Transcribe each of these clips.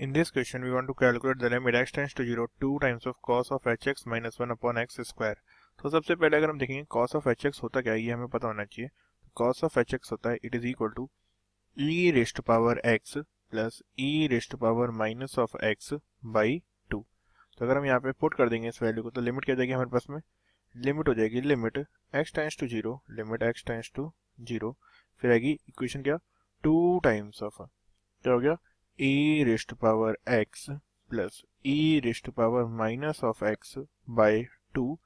In this question, we want to calculate the limit x tends to 0 2 times of cos of hx minus 1 upon x square. तो सबसे पहले अगर हम देखेंगे cos of hx होता क्या है ये हमें पता होना चाहिए तो cos of hx होता है it is equal to e raised to power x plus e raised to power minus of x by two तो अगर हम यहाँ पे पुट कर देंगे इस वैल्यू को तो लिमिट क्या जाएगी हमारे पास में लिमिट हो जाएगी limit x tends to zero limit x tends to zero फिर आएगी इक्वेशन क्या टू टाइम्स ऑफ क्या हो गया e raised power x plus plus raised power minus of x by two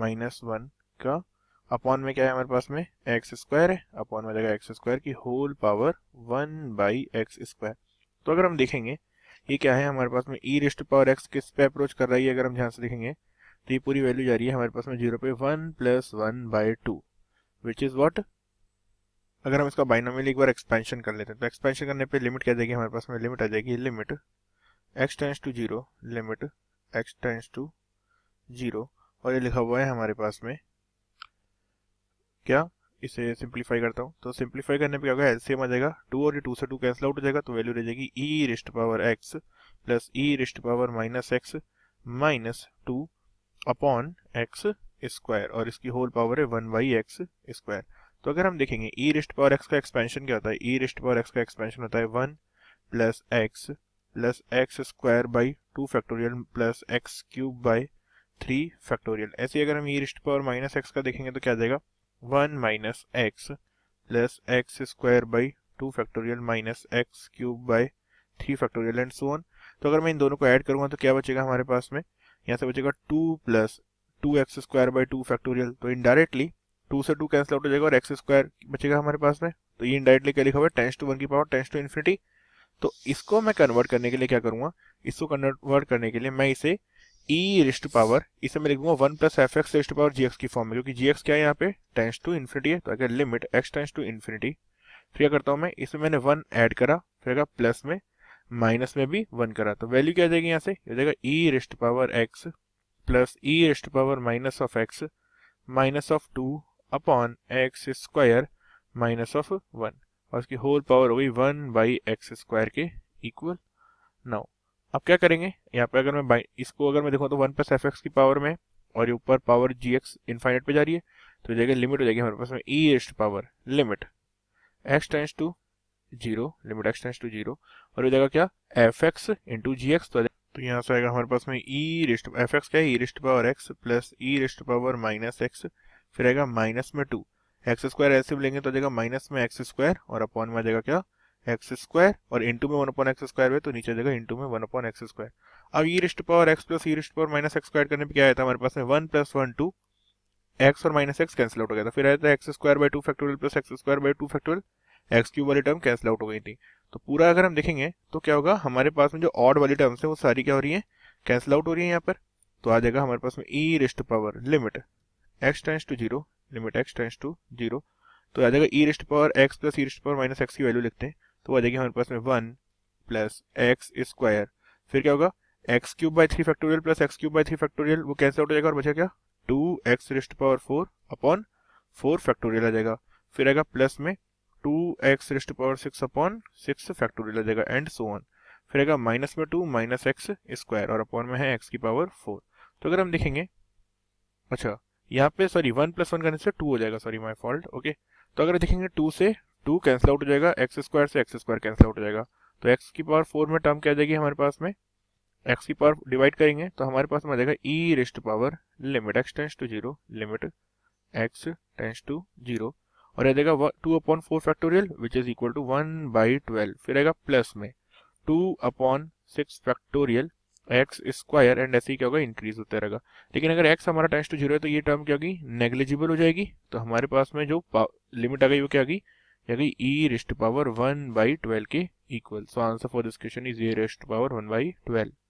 minus one का अपॉन में क्या है हमारे पास में एक्स स्क्वायर है अपॉन में लगा एक्स स्क्वायर की whole power one by x square तो अगर हम देखेंगे ये क्या है हमारे पास में ई रिस्ट पावर एक्स किस पे अप्रोच कर रही है अगर हम ध्यान से देखेंगे तो ये पूरी वैल्यू जा रही है हमारे पास में जीरो पे one plus one by two which is what अगर हम इसका बाइनोमियल एक बार एक्सपेंशन कर लेते हैं तो एक्सपेंशन करने पे लिमिट क्या जाएगी हमारे पास में लिमिट आ जाएगी limit x tends to zero limit x tends to zero और ये लिखा हुआ है हमारे पास में क्या इसे सिंप्लीफाई करता हूँ तो सिंप्लीफाई करने पे क्या होगा एलसीएम आ जाएगा टू और ये टू से टू कैंसिल आउट हो जाएगा तो वैल्यू रह जाएगी e raised power x plus e raised power minus x minus two upon x square और इसकी होल पावर है वन बाई एक्स स्क्वायर तो अगर हम देखेंगे ई रिस्ट पावर एक्स का एक्सपेंशन क्या होता है ई रिस्ट पावर एक्स का एक्सपेंशन होता है one plus x plus x square by two factorial plus x cube by three factorial ऐसे अगर हम e raised power minus x का देखेंगे तो क्या जाएगा one minus x plus x square by two factorial minus x cube by three factorial and so on तो अगर मैं इन दोनों को ऐड करूंगा तो क्या बचेगा हमारे पास में यहाँ से बचेगा two plus two x square by two factorial तो इनडायरेक्टली टू से टू कैंसिल आउट हो जाएगा और एक्स स्क्वायर बचेगा हमारे पास में तो ये इनडायरेक्टली क्या लिखा हुआ है टेंस टू वन की पावर टेंस टू इन्फिनिटी तो इसको मैं कन्वर्ट करने के लिए क्या करूंगा इसको कन्वर्ट करने के लिए मैं इसे ई रिस्ट पावर इसे मैं लिखूंगा one plus f x raised power g x की फॉर्म में क्योंकि जी एक्स क्या है यहाँ पे टेंस टू इन्फिनिटी है तो अगर limit x tends to infinity फिर क्या करता हूँ मैं इसमें मैंने वन ऐड करा फिर अगर प्लस में माइनस में भी वन करा तो वैल्यू क्या जाएगी यहाँ से ये जाएगा e raised power x plus e raised power minus of x minus of two upon x square minus of one और उसकी होल पावर हो गई वन बाई एक्स स्क्वायर के इक्वल नाउ अब क्या करेंगे यहाँ पे अगर मैं बाई इसको अगर मैं देखूँ तो वन प्लस एफ एक्स की पावर में और ये ऊपर पावर जी एक्स इन्फाइनेट पर जा रही है तो जगह लिमिट हो जाएगी हमारे पास में e raised power limit x tends to zero limit x tends to zero और ये जाएगा क्या f x into g x तो तो यहाँ से आएगा हमारे पास में ई रिस्ट एफ एक्स क्या है e raised power x plus e raised power minus x फिर आएगा माइनस में टू एक्स स्क्वायर ऐसे भी लेंगे तो आ जाएगा माइनस में एक्स स्क्वायर और अपॉन में आ जाएगा क्या एक्स स्क्वायर और इंटू में वन अपॉन एक्स स्क्वायर में तो नीचे जाएगा इंटू में वन अपॉन एक्स स्क्वायर अब e raised power x plus e raised power minus x square करने पर क्या आया था हमारे पास में one plus one two x और माइनस एक्स कैंसिल आउट हो गया था फिर आया था x square by two factorial plus x square by two factorial x cube वाली टर्म कैंसिल आउट हो गई थी तो पूरा अगर हम देखेंगे तो क्या होगा हमारे पास में जो ऑड वाली टर्म्स है वो सारी क्या हो रही है कैंसिल आउट हो रही है यहाँ पर तो आ जाएगा हमारे पास में e raised power limit x tends to zero limit x tends to zero तो आ जाएगा e raised power x plus e raised power minus x की वैल्यू लिखते हैं तो आ जाएगी हमारे पास में वन प्लस एक्स स्क्वायर फिर क्या होगा x cube by three factorial plus x cube by three factorial वो कैंसिल आउट हो जाएगा और बचा क्या two x raised power four upon four factorial आ जाएगा फिर आएगा प्लस में two x raised power six upon six factorial आ जाएगा एंड सो ऑन फिर आएगा माइनस में टू माइनस एक्स स्क्वायर और अपॉन में है एक्स की पावर फोर तो अगर हम देखेंगे अच्छा यहाँ पे सॉरी वन प्लस वन करने से टू हो जाएगा सॉरी माई फॉल्ट ओके तो अगर देखेंगे टू से टू कैंसिल आउट हो जाएगा एक्स स्क्वायर से एक्स स्क्वायर कैंसिल आउट हो जाएगा तो एक्स की पावर फोर में टर्म क्या जाएगी हमारे पास में एक्स की पावर डिवाइड करेंगे तो हमारे पास में आ जाएगा e raised power limit x tends to zero limit x tends to zero और आ जाएगा two upon four factorial which is equal to one by twelve फिर आएगा प्लस में two upon six factorial x square and ऐसे ही क्या होगा इंक्रीज होता रहेगा लेकिन अगर एक्स हमारा टेंस टू जीरो है तो ये टर्म क्या होगी नेग्लिजिबल हो जाएगी तो हमारे पास में जो लिमिट आ गई वो क्या आ गई आ गई e raised power one by twelve के equal so answer for this question is e raised power one by twelve